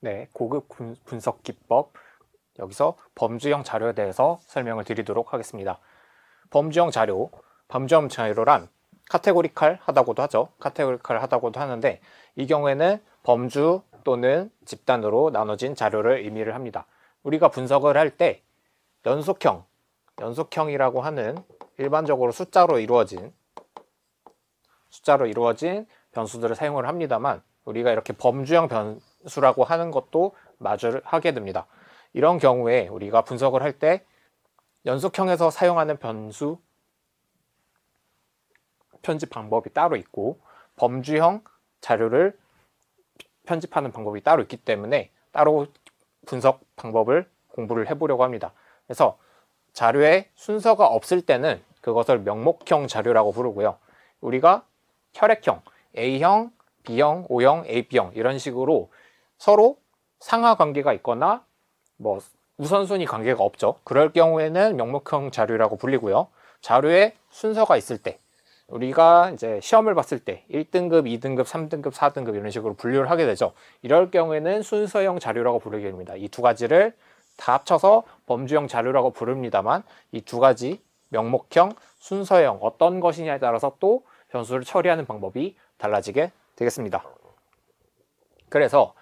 네, 고급 분석 기법 여기서 범주형 자료에 대해서 설명을 드리도록 하겠습니다. 범주형 자료, 범주형 자료란 카테고리칼 하다고도 하죠. 카테고리칼 하다고도 하는데 이 경우에는 범주 또는 집단으로 나눠진 자료를 의미를 합니다. 우리가 분석을 할 때 연속형, 연속형이라고 하는 일반적으로 숫자로 이루어진 숫자로 이루어진 변수들을 사용을 합니다만 우리가 이렇게 범주형 변, 수라고 하는 것도 마주를 하게 됩니다. 이런 경우에 우리가 분석을 할 때 연속형에서 사용하는 변수 편집 방법이 따로 있고 범주형 자료를 편집하는 방법이 따로 있기 때문에 따로 분석 방법을 공부를 해보려고 합니다. 그래서 자료에 순서가 없을 때는 그것을 명목형 자료라고 부르고요. 우리가 혈액형, A형, B형, O형, AB형 이런 식으로 서로 상하 관계가 있거나 뭐 우선순위 관계가 없죠. 그럴 경우에는 명목형 자료라고 불리고요. 자료에 순서가 있을 때 우리가 이제 시험을 봤을 때 1등급, 2등급, 3등급, 4등급 이런 식으로 분류를 하게 되죠. 이럴 경우에는 순서형 자료라고 부르게 됩니다. 이 두 가지를 다 합쳐서 범주형 자료라고 부릅니다만 이 두 가지 명목형, 순서형 어떤 것이냐에 따라서 또 변수를 처리하는 방법이 달라지게 되겠습니다. 그래서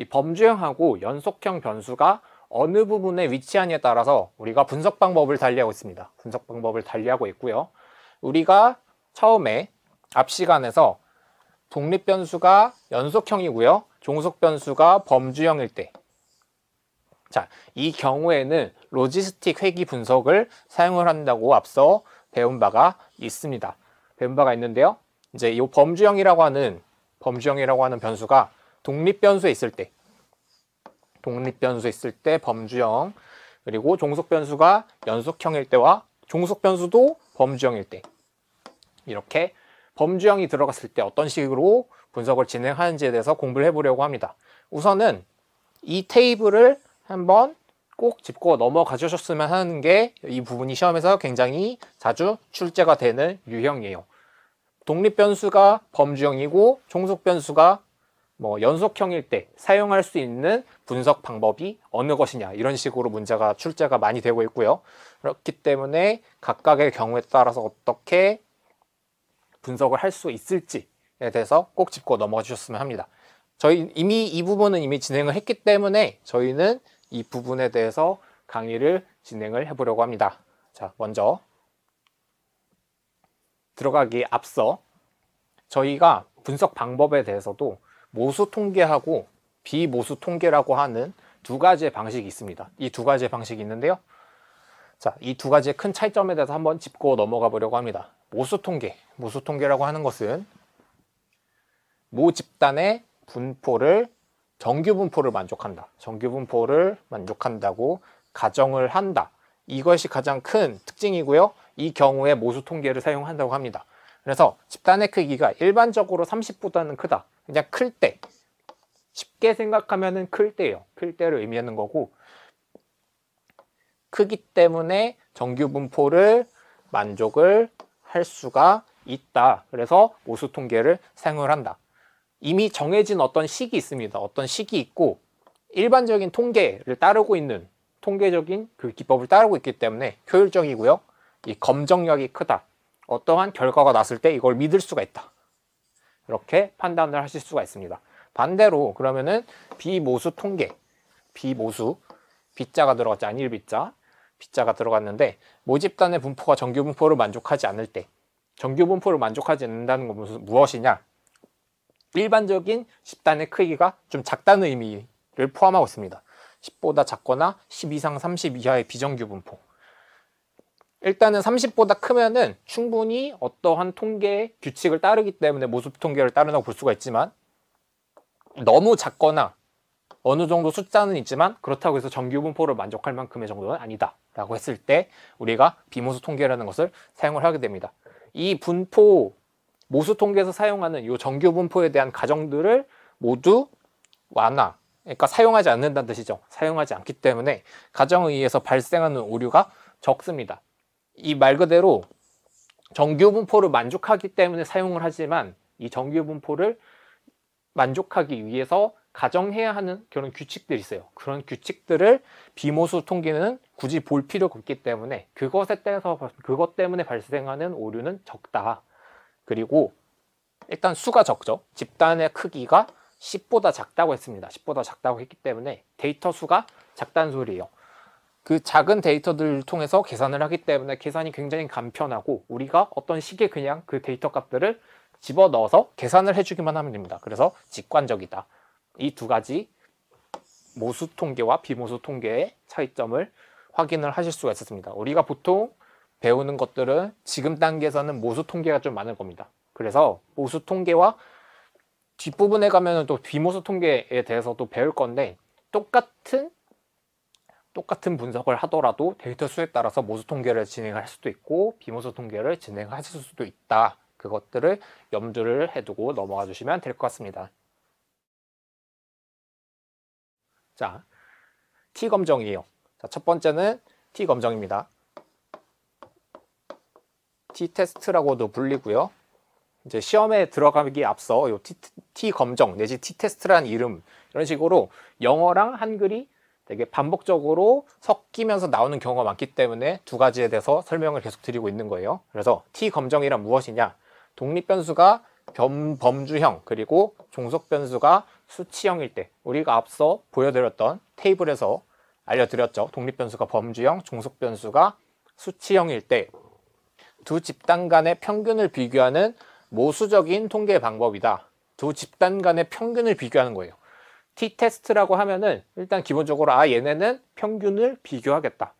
이 범주형하고 연속형 변수가 어느 부분에 위치하냐에 따라서 우리가 분석 방법을 달리하고 있습니다. 분석 방법을 달리하고 있고요. 우리가 처음에 앞 시간에서 독립 변수가 연속형이고요. 종속 변수가 범주형일 때. 자, 이 경우에는 로지스틱 회귀 분석을 사용을 한다고 앞서 배운 바가 있습니다. 배운 바가 있는데요. 이제 이 범주형이라고 하는 범주형이라고 하는 변수가 독립변수에 있을 때 독립변수 에 있을 때 범주형 그리고 종속변수가 연속형일 때와 종속변수도 범주형일 때 이렇게 범주형이 들어갔을 때 어떤 식으로 분석을 진행하는지에 대해서 공부를 해보려고 합니다. 우선은 이 테이블을 한번 꼭 짚고 넘어가 주셨으면 하는 게 이 부분이 시험에서 굉장히 자주 출제가 되는 유형이에요. 독립변수가 범주형이고 종속변수가 뭐 연속형일 때 사용할 수 있는 분석 방법이 어느 것이냐 이런 식으로 문제가 출제가 많이 되고 있고요. 그렇기 때문에 각각의 경우에 따라서 어떻게 분석을 할 수 있을지에 대해서 꼭 짚고 넘어가 주셨으면 합니다. 저희 이미 이 부분은 이미 진행을 했기 때문에 저희는 이 부분에 대해서 강의를 진행을 해보려고 합니다. 자, 먼저 들어가기 앞서 저희가 분석 방법에 대해서도 모수 통계하고 비모수 통계라고 하는 두 가지의 방식이 있습니다. 이 두 가지의 방식이 있는데요. 자, 이 두 가지의 큰 차이점에 대해서 한번 짚고 넘어가 보려고 합니다. 모수 통계, 모수 통계라고 하는 것은 모 집단의 분포를 정규 분포를 만족한다. 정규 분포를 만족한다고 가정을 한다. 이것이 가장 큰 특징이고요. 이 경우에 모수 통계를 사용한다고 합니다. 그래서 집단의 크기가 일반적으로 30보다는 크다. 그냥 클 때. 쉽게 생각하면 클 때예요. 클 때를 의미하는 거고 크기 때문에 정규 분포를 만족을 할 수가 있다. 그래서 오수 통계를 사용을 한다. 이미 정해진 어떤 식이 있습니다. 어떤 식이 있고 일반적인 통계를 따르고 있는 통계적인 그 기법을 따르고 있기 때문에 효율적이고요. 이 검정력이 크다. 어떠한 결과가 났을 때 이걸 믿을 수가 있다. 이렇게 판단을 하실 수가 있습니다. 반대로 그러면은 비모수 통계, 비모수, 빗자가 들어갔죠. 안일빗자, 빗자가 들어갔는데 모집단의 분포가 정규 분포를 만족하지 않을 때 정규 분포를 만족하지 않는다는 건 무엇이냐? 일반적인 10단의 크기가 좀 작다는 의미를 포함하고 있습니다. 10보다 작거나 10 이상 30 이하의 비정규 분포 일단은 30보다 크면은 충분히 어떠한 통계 규칙을 따르기 때문에 모습 통계를 따르다고볼 수가 있지만 너무 작거나 어느 정도 숫자는 있지만 그렇다고 해서 정규분포를 만족할 만큼의 정도는 아니다 라고 했을 때 우리가 비모수 통계라는 것을 사용을 하게 됩니다 이 분포 모수 통계에서 사용하는 이 정규분포에 대한 가정들을 모두 완화 그러니까 사용하지 않는다는 뜻이죠 사용하지 않기 때문에 가정에 의해서 발생하는 오류가 적습니다 이말 그대로 정규 분포를 만족하기 때문에 사용을 하지만 이 정규 분포를 만족하기 위해서 가정해야 하는 그런 규칙들이 있어요. 그런 규칙들을 비모수 통계는 굳이 볼 필요가 없기 때문에 그것에 따라서 그것 때문에 발생하는 오류는 적다. 그리고 일단 수가 적죠. 집단의 크기가 10보다 작다고 했습니다. 10보다 작다고 했기 때문에 데이터 수가 작다는 소리예요. 그 작은 데이터들을 통해서 계산을 하기 때문에 계산이 굉장히 간편하고 우리가 어떤 식에 그냥 그 데이터 값들을 집어 넣어서 계산을 해주기만 하면 됩니다. 그래서 직관적이다. 이 두 가지 모수 통계와 비모수 통계의 차이점을 확인을 하실 수가 있었습니다. 우리가 보통 배우는 것들은 지금 단계에서는 모수 통계가 좀 많을 겁니다. 그래서 모수 통계와 뒷부분에 가면 또 비모수 통계에 대해서도 배울 건데 똑같은 똑같은 분석을 하더라도 데이터 수에 따라서 모수 통계를 진행할 수도 있고 비모수 통계를 진행하실 수도 있다. 그것들을 염두를 해두고 넘어가 주시면 될 것 같습니다. 자, T 검정이에요. 자, 첫 번째는 T 검정입니다. T 테스트라고도 불리고요. 이제 시험에 들어가기 앞서 요 T, T 검정 내지 T 테스트란 이름 이런 식으로 영어랑 한글이 되게 반복적으로 섞이면서 나오는 경우가 많기 때문에 두 가지에 대해서 설명을 계속 드리고 있는 거예요. 그래서 t 검정이란 무엇이냐? 독립 변수가 범, 범주형 그리고 종속 변수가 수치형일 때 우리가 앞서 보여드렸던 테이블에서 알려드렸죠. 독립 변수가 범주형, 종속 변수가 수치형일 때 두 집단 간의 평균을 비교하는 모수적인 통계 방법이다. 두 집단 간의 평균을 비교하는 거예요. t 테스트라고 하면은 일단 기본적으로 아 얘네는 평균을 비교하겠다.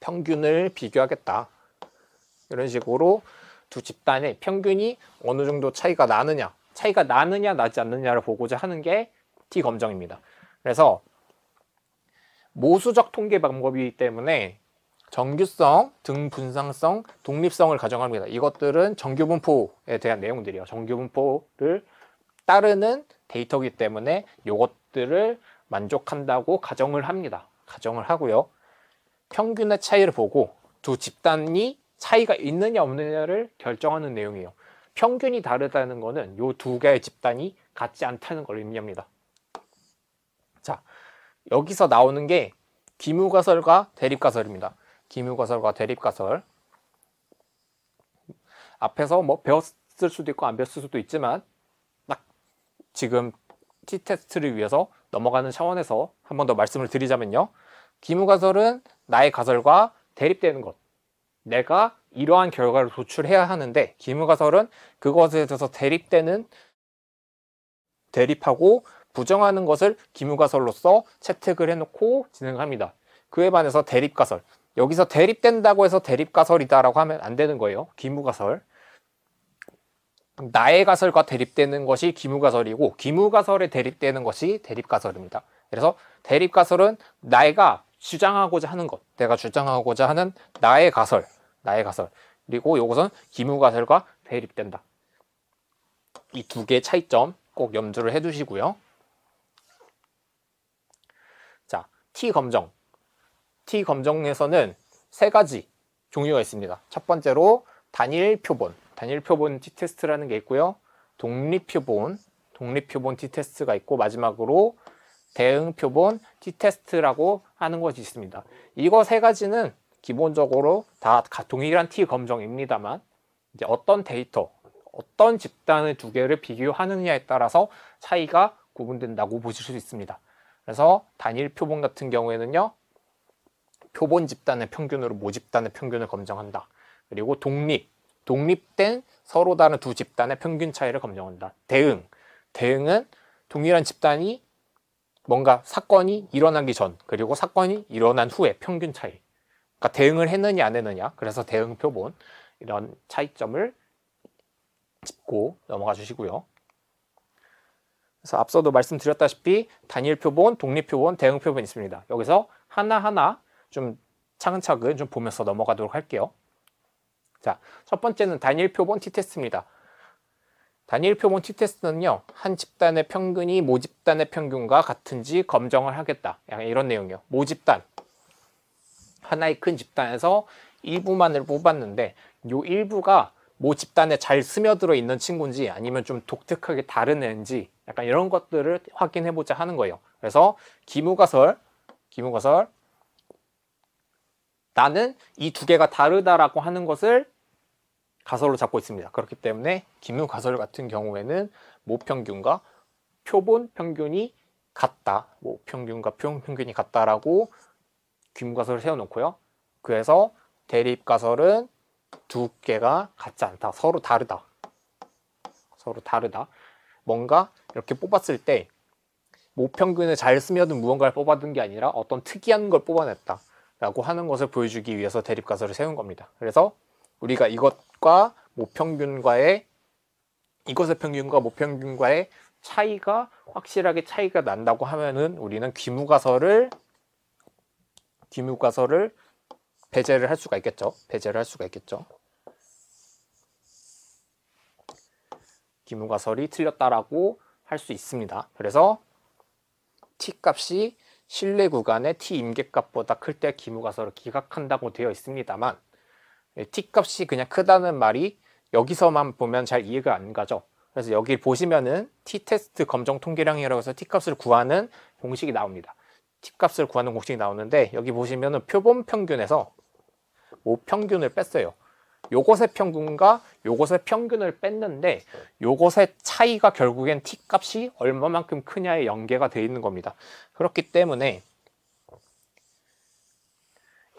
평균을 비교하겠다. 이런 식으로 두 집단의 평균이 어느 정도 차이가 나느냐, 차이가 나느냐 나지 않느냐를 보고자 하는 게 t 검정입니다. 그래서 모수적 통계 방법이기 때문에 정규성, 등 분산성, 독립성을 가정합니다. 이것들은 정규분포에 대한 내용들이요. 에 정규분포를 따르는 데이터기 때문에 이것들을 만족한다고 가정을 합니다. 가정을 하고요. 평균의 차이를 보고 두 집단이 차이가 있느냐 없느냐를 결정하는 내용이에요. 평균이 다르다는 것은 이 두 개의 집단이 같지 않다는 걸 의미합니다. 자, 여기서 나오는 게 기무가설과 대립가설입니다. 기무가설과 대립가설. 앞에서 뭐 배웠을 수도 있고 안 배웠을 수도 있지만 지금 티 테스트를 위해서 넘어가는 차원에서 한 번 더 말씀을 드리자면요. 기무가설은 나의 가설과 대립되는 것. 내가 이러한 결과를 도출해야 하는데 기무가설은 그것에 대해서 대립되는 대립하고 부정하는 것을 기무가설로서 채택을 해놓고 진행합니다. 그에 반해서 대립가설. 여기서 대립된다고 해서 대립가설이다라고 하면 안 되는 거예요. 기무가설. 나의 가설과 대립되는 것이 기무가설이고 기무가설에 대립되는 것이 대립가설입니다. 그래서 대립가설은 내가 주장하고자 하는 것, 내가 주장하고자 하는 나의 가설, 나의 가설. 그리고 이것은 기무가설과 대립된다. 이 두 개의 차이점 꼭 염두를 해두시고요. 자, T 검정. T 검정에서는 세 가지 종류가 있습니다. 첫 번째로 단일 표본. 단일표본 T테스트라는 게 있고요. 독립표본, 독립표본 T테스트가 있고 마지막으로 대응표본 T테스트라고 하는 것이 있습니다. 이거 세 가지는 기본적으로 다 동일한 T 검정입니다만 이제 어떤 데이터, 어떤 집단의 두 개를 비교하느냐에 따라서 차이가 구분된다고 보실 수 있습니다. 그래서 단일 표본 같은 경우에는요. 표본 집단의 평균으로 모집단의 평균을 검정한다. 그리고 독립, 독립된 서로 다른 두 집단의 평균 차이를 검정한다. 대응. 대응은 동일한 집단이 뭔가 사건이 일어나기 전 그리고 사건이 일어난 후에 평균 차이. 그러니까 대응을 했느냐 안 했느냐. 그래서 대응 표본 이런 차이점을 짚고 넘어가 주시고요. 그래서 앞서도 말씀드렸다시피 단일 표본, 독립 표본, 대응 표본 있습니다. 여기서 하나하나 좀 차근차근 좀 보면서 넘어가도록 할게요. 자, 첫 번째는 단일 표본 T테스트입니다. 단일 표본 T테스트는요. 한 집단의 평균이 모집단의 평균과 같은지 검정을 하겠다. 약간 이런 내용이요. 모집단. 하나의 큰 집단에서 일부만을 뽑았는데 요 일부가 모집단에 잘 스며들어 있는 친구인지 아니면 좀 독특하게 다른 애인지 약간 이런 것들을 확인해보자 하는 거예요. 그래서 기무가설, 기무가설 나는 이 두 개가 다르다라고 하는 것을 가설로 잡고 있습니다. 그렇기 때문에 기묘 가설 같은 경우에는 모평균과 표본 평균이 같다. 모평균과 표본 평균이 같다라고 기후 가설을 세워놓고요. 그래서 대립 가설은 두께가 같지 않다. 서로 다르다. 서로 다르다. 뭔가 이렇게 뽑았을 때 모평균을 잘 스며든 무언가를 뽑아둔 게 아니라 어떤 특이한 걸 뽑아냈다. 라고 하는 것을 보여주기 위해서 대립가설을 세운 겁니다. 그래서 우리가 이것과 모평균과의 이것의 평균과 모평균과의 차이가 확실하게 차이가 난다고 하면은 우리는 귀무과서을 귀무가설을 배제를 할 수가 있겠죠. 배제를 할 수가 있겠죠. 귀무가설이 틀렸다라고 할 수 있습니다. 그래서 t 값이 실내 구간의 t 임계값보다 클때 기무가설을 기각한다고 되어 있습니다만 t값이 예, 그냥 크다는 말이 여기서만 보면 잘 이해가 안 가죠. 그래서 여기 보시면은 t테스트 검정 통계량이라고 해서 t값을 구하는 공식이 나옵니다. t값을 구하는 공식이 나오는데 여기 보시면은 표본 평균에서 뭐 평균을 뺐어요. 요것의 평균과 요것의 평균을 뺐는데 요것의 차이가 결국엔 t값이 얼마만큼 크냐에 연계가 되어 있는 겁니다. 그렇기 때문에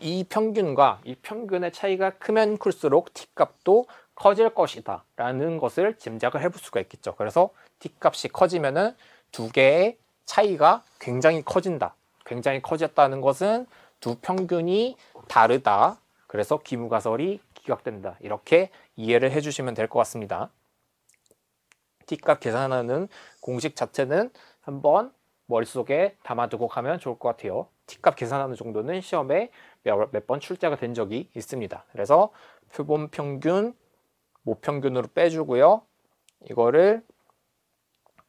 이 평균과 이 평균의 차이가 크면 클수록 t값도 커질 것이다 라는 것을 짐작을 해볼 수가 있겠죠 그래서 t값이 커지면은 두 개의 차이가 굉장히 커진다 굉장히 커졌다는 것은 두 평균이 다르다 그래서 기무가설이 기각된다 이렇게 이해를 해주시면 될 것 같습니다 t값 계산하는 공식 자체는 한번 머릿속에 담아두고 가면 좋을 것 같아요 t값 계산하는 정도는 시험에 몇번 출제가 된 적이 있습니다. 그래서 표본 평균, 모평균으로 빼주고요. 이거를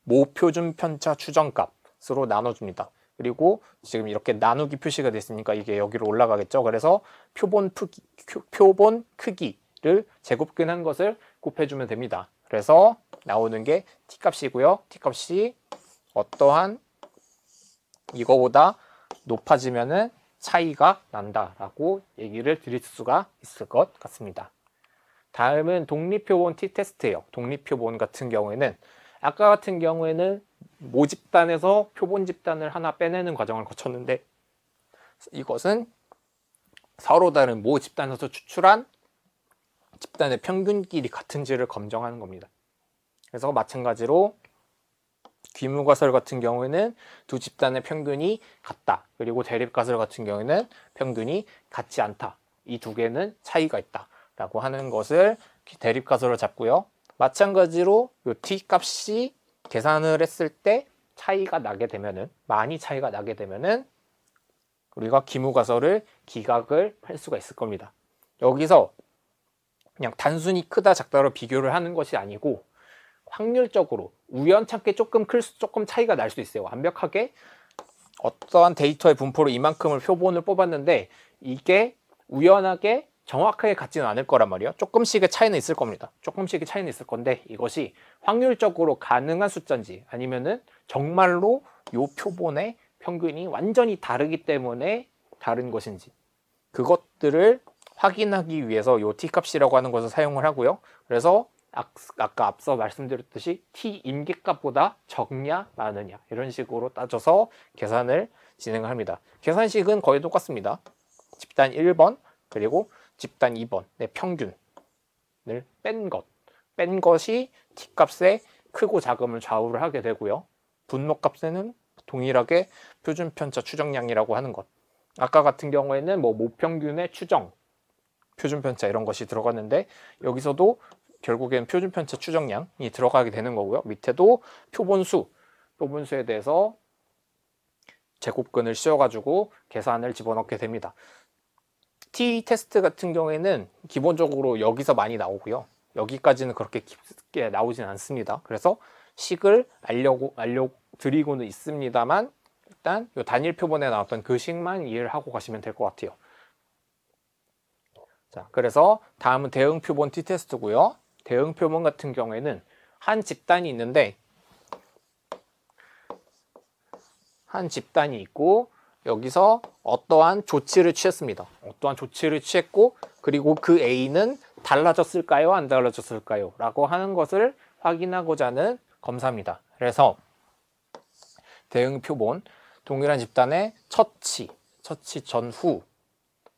모표준 편차 추정값으로 나눠줍니다. 그리고 지금 이렇게 나누기 표시가 됐으니까 이게 여기로 올라가겠죠. 그래서 표본, 크기, 표본 크기를 제곱근한 것을 곱해주면 됩니다. 그래서 나오는 게 t값이고요. t값이 어떠한 이거보다 높아지면은 차이가 난다라고 얘기를 드릴 수가 있을 것 같습니다. 다음은 독립표본 티테스트예요. 독립표본 같은 경우에는 아까 같은 경우에는 모집단에서 표본 집단을 하나 빼내는 과정을 거쳤는데 이것은 서로 다른 모 집단에서 추출한 집단의 평균끼리 같은지를 검정하는 겁니다. 그래서 마찬가지로 귀무과설 같은 경우에는 두 집단의 평균이 같다. 그리고 대립과설 같은 경우에는 평균이 같지 않다. 이 두 개는 차이가 있다. 라고 하는 것을 대립과설을 잡고요. 마찬가지로 요 t 값이 계산을 했을 때 차이가 나게 되면은 많이 차이가 나게 되면은 우리가 기무과설을 기각을 할 수가 있을 겁니다. 여기서 그냥 단순히 크다 작다로 비교를 하는 것이 아니고 확률적으로 우연찮게 조금 클 수, 조금 차이가 날 수 있어요. 완벽하게 어떠한 데이터의 분포로 이만큼을 표본을 뽑았는데 이게 우연하게 정확하게 같지는 않을 거란 말이에요. 조금씩의 차이는 있을 겁니다. 조금씩의 차이는 있을 건데 이것이 확률적으로 가능한 숫자인지 아니면은 정말로 요 표본의 평균이 완전히 다르기 때문에 다른 것인지 그것들을 확인하기 위해서 요 t값이라고 하는 것을 사용을 하고요. 그래서 아까 앞서 말씀드렸듯이 t 임계값보다 적냐 많으냐 이런 식으로 따져서 계산을 진행합니다. 계산식은 거의 똑같습니다. 집단 1번 그리고 집단 2번의 평균을 뺀 것. 뺀 것이 t값의 크고 작음을 좌우를 하게 되고요. 분모값에는 동일하게 표준 편차 추정량이라고 하는 것. 아까 같은 경우에는 뭐 모평균의 추정, 표준 편차 이런 것이 들어갔는데 여기서도 결국엔 표준 편차 추정량이 들어가게 되는 거고요. 밑에도 표본수, 표본수에 대해서 제곱근을 씌워가지고 계산을 집어넣게 됩니다. T 테스트 같은 경우에는 기본적으로 여기서 많이 나오고요. 여기까지는 그렇게 깊게 나오진 않습니다. 그래서 식을 알려고, 알려드리고는 있습니다만 일단 요 단일 표본에 나왔던 그 식만 이해를 하고 가시면 될 것 같아요. 자, 그래서 다음은 대응 표본 T 테스트고요. 대응 표본 같은 경우에는 한 집단이 있는데 한 집단이 있고 여기서 어떠한 조치를 취했습니다. 어떠한 조치를 취했고 그리고 그 A는 달라졌을까요? 안 달라졌을까요? 라고 하는 것을 확인하고자 하는 검사입니다. 그래서 대응 표본 동일한 집단의 처치, 처치 전후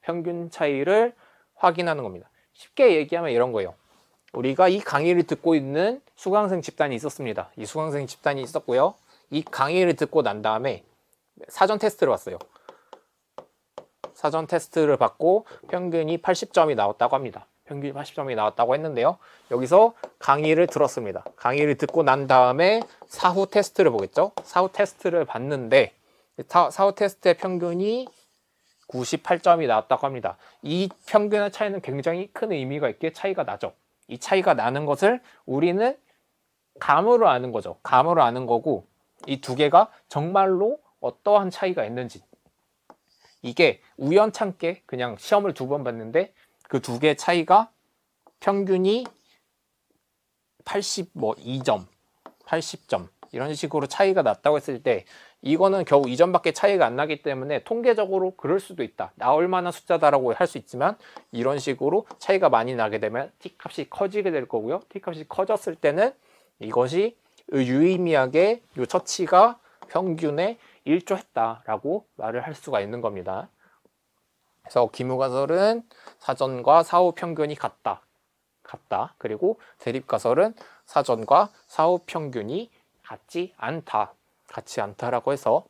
평균 차이를 확인하는 겁니다. 쉽게 얘기하면 이런 거예요. 우리가 이 강의를 듣고 있는 수강생 집단이 있었습니다. 이 수강생 집단이 있었고요. 이 강의를 듣고 난 다음에 사전 테스트를 봤어요. 사전 테스트를 받고 평균이 80점이 나왔다고 합니다. 평균 80점이 나왔다고 했는데요. 여기서 강의를 들었습니다. 강의를 듣고 난 다음에 사후 테스트를 보겠죠. 사후 테스트를 봤는데 사후 테스트의 평균이 98점이 나왔다고 합니다. 이 평균의 차이는 굉장히 큰 의미가 있게 차이가 나죠. 이 차이가 나는 것을 우리는 감으로 아는 거죠. 감으로 아는 거고 이 두 개가 정말로 어떠한 차이가 있는지 이게 우연찮게 그냥 시험을 두 번 봤는데 그 두 개의 차이가 평균이 80뭐 2점, 80점 이런 식으로 차이가 났다고 했을 때 이거는 겨우 이전밖에 차이가 안 나기 때문에 통계적으로 그럴 수도 있다. 나올 만한 숫자다라고 할 수 있지만 이런 식으로 차이가 많이 나게 되면 t값이 커지게 될 거고요. t값이 커졌을 때는 이것이 유의미하게 이 처치가 평균에 일조했다라고 말을 할 수가 있는 겁니다. 그래서 기무가설은 사전과 사후 평균이 같다. 같다. 그리고 대립가설은 사전과 사후 평균이 같지 않다. 같지 않다라고 해서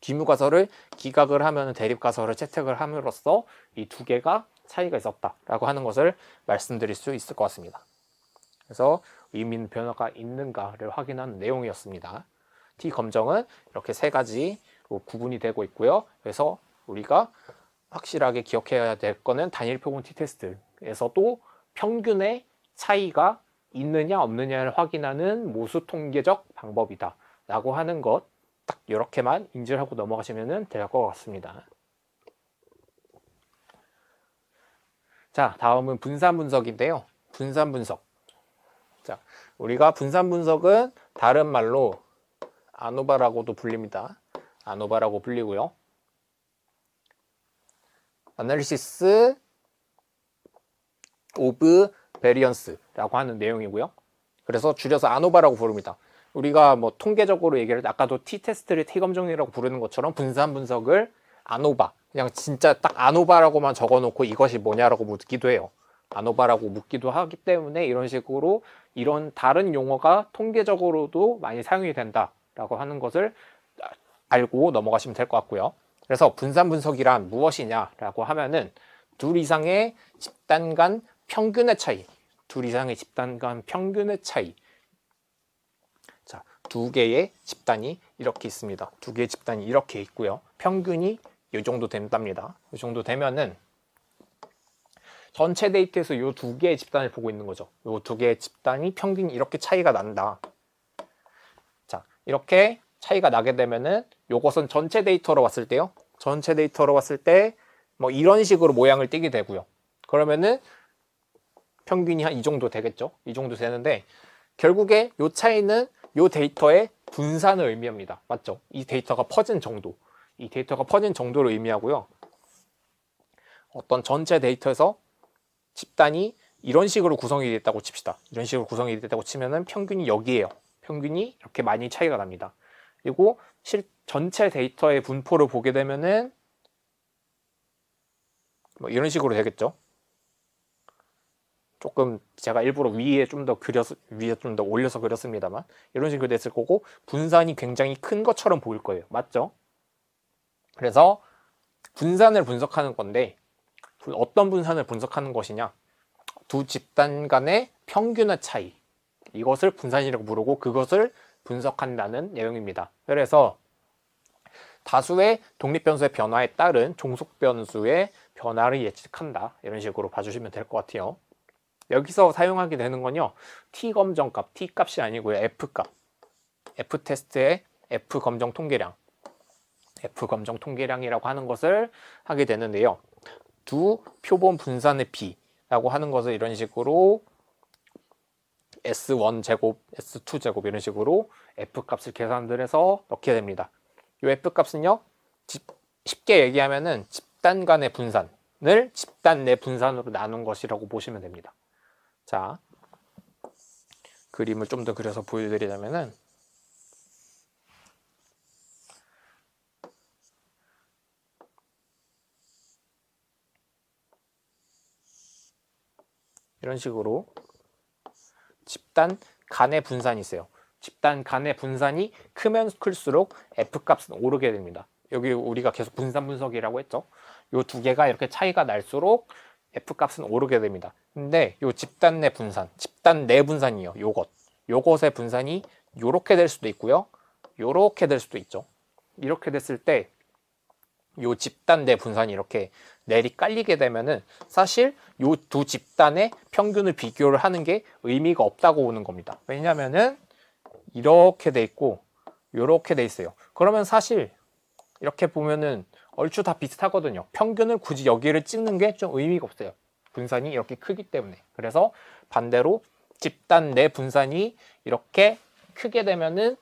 기무가설을 기각을 하면 대립가설을 채택을 함으로써 이 두 개가 차이가 있었다라고 하는 것을 말씀드릴 수 있을 것 같습니다. 그래서 의미 는 변화가 있는가를 확인하는 내용이었습니다. T 검정은 이렇게 세 가지로 구분이 되고 있고요. 그래서 우리가 확실하게 기억해야 될 거는 단일 표본 T 테스트에서도 평균의 차이가 있느냐 없느냐를 확인하는 모수 통계적 방법이다. 라고 하는 것 딱 이렇게만 인지를 하고 넘어가시면 될 것 같습니다. 자 다음은 분산 분석인데요. 분산 분석 자 우리가 분산 분석은 다른 말로 아노바라고도 불립니다. 아노바라고 불리고요. 아날리시스 오브 베리언스라고 하는 내용이고요. 그래서 줄여서 아노바라고 부릅니다. 우리가 뭐 통계적으로 얘기를 아까도 T테스트를 T검정리라고 부르는 것처럼 분산 분석을 아노바 그냥 진짜 딱 아노바라고만 적어놓고 이것이 뭐냐라고 묻기도 해요. 아노바라고 묻기도 하기 때문에 이런 식으로 이런 다른 용어가 통계적으로도 많이 사용이 된다라고 하는 것을 알고 넘어가시면 될 것 같고요. 그래서 분산 분석이란 무엇이냐라고 하면은 둘 이상의 집단 간 평균의 차이, 둘 이상의 집단 간 평균의 차이 두 개의 집단이 이렇게 있습니다. 두 개의 집단이 이렇게 있고요. 평균이 이 정도 된답니다. 이 정도 되면은 전체 데이터에서 이 두 개의 집단을 보고 있는 거죠. 이 두 개의 집단이 평균 이렇게 이 차이가 난다. 자, 이렇게 차이가 나게 되면은 이것은 전체 데이터로 봤을 때요. 전체 데이터로 봤을 때 뭐 이런 식으로 모양을 띄게 되고요. 그러면은 평균이 한 이 정도 되겠죠. 이 정도 되는데 결국에 이 차이는 이 데이터의 분산을 의미합니다. 맞죠? 이 데이터가 퍼진 정도. 이 데이터가 퍼진 정도를 의미하고요. 어떤 전체 데이터에서 집단이 이런 식으로 구성이 됐다고 칩시다. 이런 식으로 구성이 됐다고 치면은 평균이 여기에요. 평균이 이렇게 많이 차이가 납니다. 그리고 실 전체 데이터의 분포를 보게 되면은 뭐 이런 식으로 되겠죠. 조금 제가 일부러 위에 좀 더 그려 위에 좀 더 올려서 그렸습니다만 이런 식으로 됐을 거고 분산이 굉장히 큰 것처럼 보일 거예요. 맞죠? 그래서 분산을 분석하는 건데 어떤 분산을 분석하는 것이냐 두 집단 간의 평균의 차이 이것을 분산이라고 부르고 그것을 분석한다는 내용입니다. 그래서 다수의 독립변수의 변화에 따른 종속변수의 변화를 예측한다 이런 식으로 봐주시면 될 것 같아요. 여기서 사용하게 되는 건요. T 검정 값, T 값이 아니고요. F 값. F 테스트의 F 검정 통계량. F 검정 통계량이라고 하는 것을 하게 되는데요. 두 표본 분산의 B라고 하는 것을 이런 식으로 S1 제곱, S2 제곱 이런 식으로 F 값을 계산을 해서 넣게 됩니다. 이 F 값은요. 쉽게 얘기하면은 집단 간의 분산을 집단 내 분산으로 나눈 것이라고 보시면 됩니다. 자, 그림을 좀 더 그려서 보여드리자면은 이런 식으로 집단 간의 분산이 있어요. 집단 간의 분산이 크면 클수록 F값은 오르게 됩니다. 여기 우리가 계속 분산 분석이라고 했죠. 이 두 개가 이렇게 차이가 날수록 F값은 오르게 됩니다. 근데 요 집단 내 분산, 집단 내 분산이요. 요것. 요것의 분산이 요렇게 될 수도 있고요. 요렇게 될 수도 있죠. 이렇게 됐을 때 요 집단 내 분산이 이렇게 내리 깔리게 되면은 사실 요 두 집단의 평균을 비교를 하는 게 의미가 없다고 오는 겁니다. 왜냐면은 이렇게 돼 있고 요렇게 돼 있어요. 그러면 사실 이렇게 보면은 얼추 다 비슷하거든요. 평균을 굳이 여기를 찍는 게 좀 의미가 없어요. 분산이 이렇게 크기 때문에. 그래서 반대로 집단 내 분산이 이렇게 크게 되면은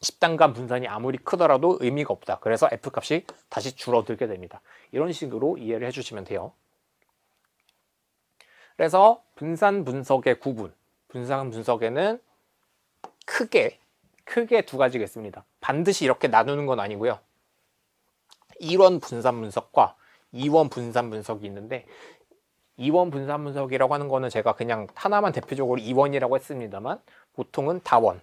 집단 간 분산이 아무리 크더라도 의미가 없다. 그래서 F값이 다시 줄어들게 됩니다. 이런 식으로 이해를 해주시면 돼요. 그래서 분산 분석의 구분. 분산 분석에는 크게, 크게 두 가지가 있습니다. 반드시 이렇게 나누는 건 아니고요. 1원 분산 분석과 2원 분산 분석이 있는데 2원 분산 분석이라고 하는 거는 제가 그냥 하나만 대표적으로 2원이라고 했습니다만 보통은 다원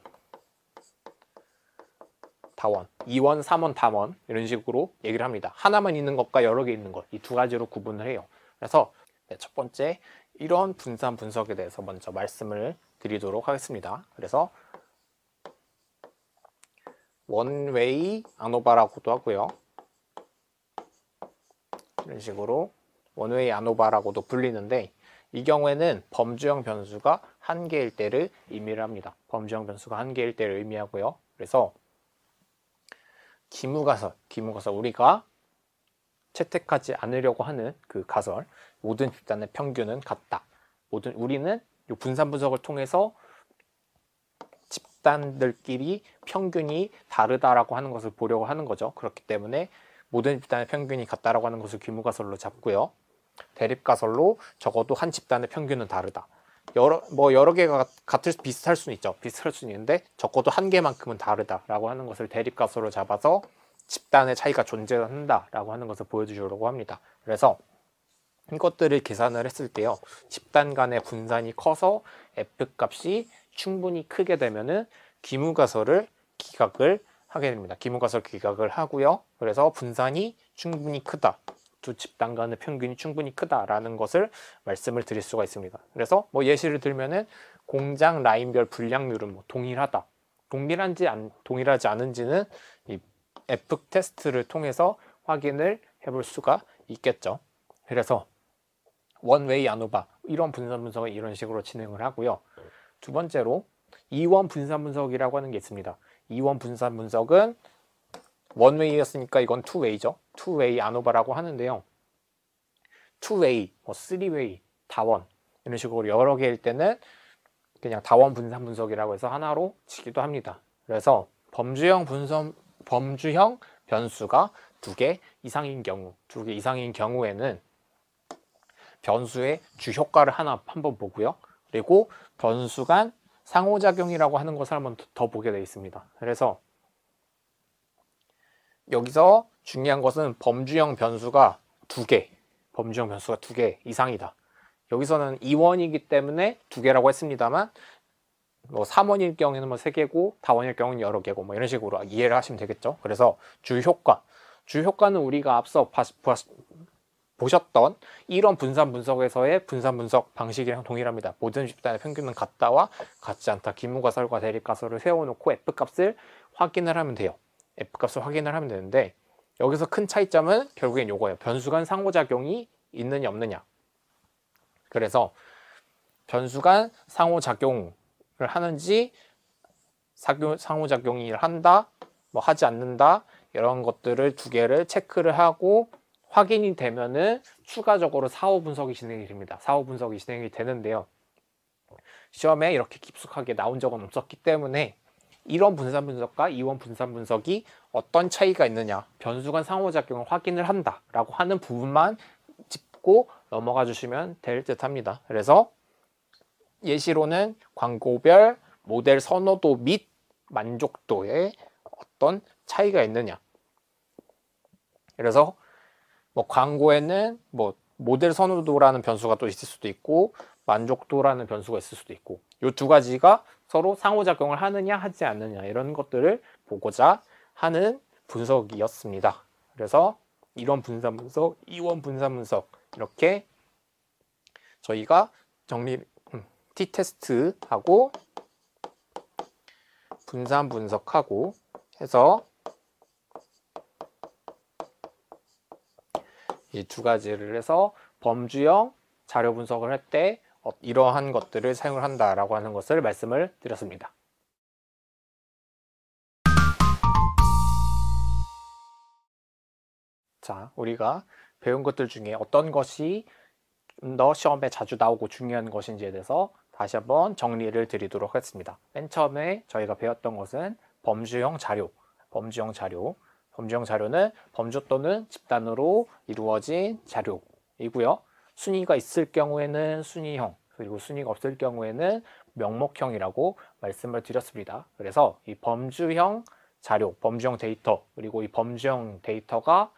다원, 2원, 3원, 다원 이런 식으로 얘기를 합니다. 하나만 있는 것과 여러 개 있는 것 이 두 가지로 구분을 해요. 그래서 네, 첫 번째 1원 분산 분석에 대해서 먼저 말씀을 드리도록 하겠습니다. 그래서 원웨이 아노바라고도 하고요. 이런 식으로 원웨이 아노바라고도 불리는데 이 경우에는 범주형 변수가 한 개일 때를 의미를 합니다. 범주형 변수가 한 개일 때를 의미하고요. 그래서 기무가설, 기무가설 우리가 채택하지 않으려고 하는 그 가설 모든 집단의 평균은 같다. 모든 우리는 이 분산 분석을 통해서 집단들끼리 평균이 다르다라고 하는 것을 보려고 하는 거죠. 그렇기 때문에 모든 집단의 평균이 같다라고 하는 것을 규모가설로 잡고요. 대립가설로 적어도 한 집단의 평균은 다르다. 여러 뭐 여러 개가 같을 비슷할 수는 있죠. 비슷할 수는 있는데 적어도 한 개만큼은 다르다라고 하는 것을 대립가설로 잡아서 집단의 차이가 존재한다라고 하는 것을 보여주려고 합니다. 그래서 이것들을 계산을 했을 때요. 집단 간의 분산이 커서 F값이 충분히 크게 되면은 귀무가설을 기각을 하게 됩니다. 기무과설 기각을 하고요. 그래서 분산이 충분히 크다. 두 집단 간의 평균이 충분히 크다라는 것을 말씀을 드릴 수가 있습니다. 그래서 뭐 예시를 들면은 공장 라인별 불량률은 뭐 동일하다. 동일한지 안, 동일하지 않은지는 이 F 테스트를 통해서 확인을 해 볼 수가 있겠죠. 그래서 원웨이 아노바 이런 분산 분석을 이런 식으로 진행을 하고요. 두 번째로 이원 분산 분석이라고 하는 게 있습니다. 이원 분산 분석은 원웨이였으니까 이건 투웨이죠. 투웨이 아노바라고 하는데요. 투웨이, 뭐 쓰리웨이, 다원 이런 식으로 여러 개일 때는 그냥 다원 분산 분석이라고 해서 하나로 치기도 합니다. 그래서 범주형 분석 범주형 변수가 두 개 이상인 경우, 두 개 이상인 경우에는 변수의 주효과를 하나 한번 보고요. 그리고 변수 간 상호작용이라고 하는 것을 한번 더 보게 되어 있습니다. 그래서 여기서 중요한 것은 범주형 변수가 두 개, 범주형 변수가 두 개 이상이다. 여기서는 2원이기 때문에 두 개라고 했습니다만 뭐 3원일 경우에는 뭐 3개고 다원일 경우는 여러 개고 뭐 이런 식으로 이해를 하시면 되겠죠. 그래서 주효과, 주효과는 우리가 앞서 보셨던 이런 분산 분석에서의 분산 분석 방식이랑 동일합니다. 모든 집단의 평균은 같다와 같지 않다. 기무과설과대립과설을 세워놓고 F값을 확인을 하면 돼요. F값을 확인을 하면 되는데 여기서 큰 차이점은 결국엔 요거예요. 변수 간 상호작용이 있느냐 없느냐. 그래서 변수 간 상호작용을 하는지 상호작용이 한다, 뭐 하지 않는다 이런 것들을 두 개를 체크를 하고 확인이 되면은 추가적으로 사후 분석이 진행이 됩니다. 사후 분석이 진행이 되는데요. 시험에 이렇게 깊숙하게 나온 적은 없었기 때문에 1런 분산 분석과 2원 분산 분석이 어떤 차이가 있느냐 변수 간 상호작용을 확인을 한다 라고 하는 부분만 짚고 넘어가 주시면 될듯 합니다 그래서 예시로는 광고별 모델 선호도 및 만족도에 어떤 차이가 있느냐 그래서 뭐 광고에는 뭐 모델 선호도라는 변수가 또 있을 수도 있고 만족도라는 변수가 있을 수도 있고 이 두 가지가 서로 상호작용을 하느냐 하지 않느냐 이런 것들을 보고자 하는 분석이었습니다. 그래서 이런 분산 분석, 이원 분산 분석 이렇게 저희가 정리 음, t 테스트하고 분산 분석하고 해서 이두 가지를 해서 범주형 자료 분석을 할때 어, 이러한 것들을 사용을 한다라고 하는 것을 말씀을 드렸습니다. 자, 우리가 배운 것들 중에 어떤 것이 좀더 시험에 자주 나오고 중요한 것인지에 대해서 다시 한번 정리를 드리도록 하겠습니다. 맨 처음에 저희가 배웠던 것은 범주형 자료, 범주형 자료, 범죄형 자료는 범주 또는 집단으로 이루어진 자료이고요. 순위가 있을 경우에는 순위형, 그리고 순위가 없을 경우에는 명목형이라고 말씀을 드렸습니다. 그래서 이 범주형 자료, 범주형 데이터, 그리고 이 범주형 데이터가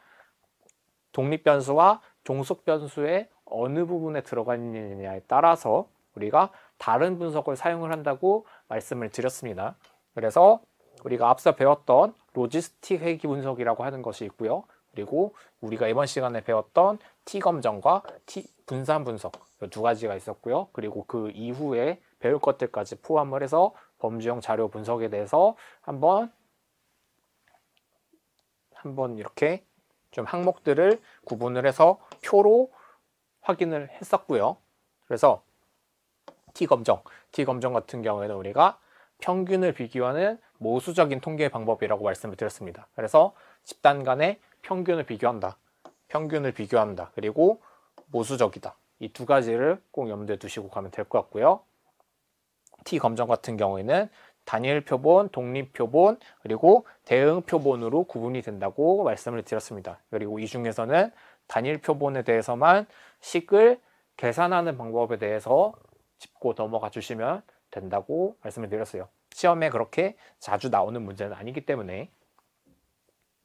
독립변수와 종속변수의 어느 부분에 들어가 있느냐에 따라서 우리가 다른 분석을 사용을 한다고 말씀을 드렸습니다. 그래서 우리가 앞서 배웠던 로지스틱 회귀 분석이라고 하는 것이 있고요. 그리고 우리가 이번 시간에 배웠던 T 검정과 T 분산 분석 두 가지가 있었고요. 그리고 그 이후에 배울 것들까지 포함을 해서 범주형 자료 분석에 대해서 한번 한번 이렇게 좀 항목들을 구분을 해서 표로 확인을 했었고요. 그래서 T 검정, T 검정 같은 경우에는 우리가 평균을 비교하는 모수적인 통계 방법이라고 말씀을 드렸습니다. 그래서 집단 간의 평균을 비교한다. 평균을 비교한다. 그리고 모수적이다. 이 두 가지를 꼭 염두에 두시고 가면 될 것 같고요. T 검정 같은 경우에는 단일 표본, 독립 표본, 그리고 대응 표본으로 구분이 된다고 말씀을 드렸습니다. 그리고 이 중에서는 단일 표본에 대해서만 식을 계산하는 방법에 대해서 짚고 넘어가 주시면 된다고 말씀을 드렸어요. 시험에 그렇게 자주 나오는 문제는 아니기 때문에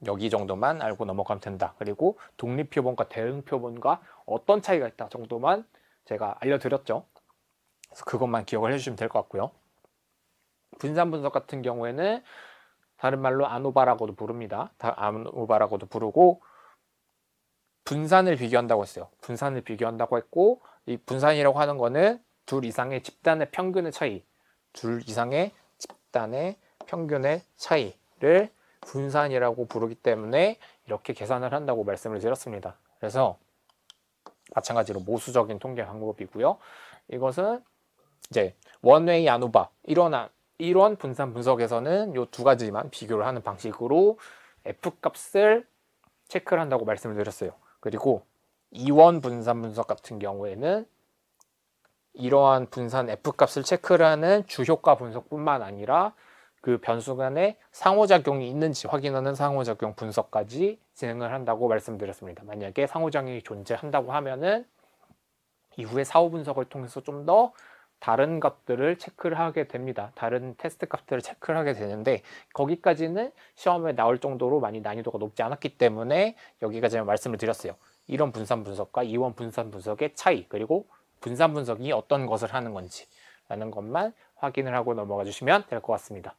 여기 정도만 알고 넘어가면 된다. 그리고 독립표본과 대응표본과 어떤 차이가 있다 정도만 제가 알려드렸죠. 그래서 그것만 기억을 해주시면 될 것 같고요. 분산분석 같은 경우에는 다른 말로 아노바라고도 부릅니다. 아노바라고도 부르고 분산을 비교한다고 했어요. 분산을 비교한다고 했고 이 분산이라고 하는 거는 둘 이상의 집단의 평균의 차이, 둘 이상의 집단의 평균의 차이를 분산이라고 부르기 때문에 이렇게 계산을 한다고 말씀을 드렸습니다. 그래서 마찬가지로 모수적인 통계 방법이고요. 이것은 이제 원웨이 아노바 이런 아, 이런 분산 분석에서는 이 두 가지만 비교를 하는 방식으로 f 값을 체크를 한다고 말씀을 드렸어요. 그리고 이원 분산 분석 같은 경우에는 이러한 분산 F값을 체크하는 주효과 분석뿐만 아니라 그 변수 간에 상호작용이 있는지 확인하는 상호작용 분석까지 진행을 한다고 말씀드렸습니다. 만약에 상호작용이 존재한다고 하면은 이후에 사후 분석을 통해서 좀 더 다른 값들을 체크를 하게 됩니다. 다른 테스트 값들을 체크를 하게 되는데 거기까지는 시험에 나올 정도로 많이 난이도가 높지 않았기 때문에 여기까지만 말씀을 드렸어요. 이런 분산 분석과 이원 분산 분석의 차이 그리고 분산 분석이 어떤 것을 하는 건지라는 것만 확인을 하고 넘어가 주시면 될 것 같습니다.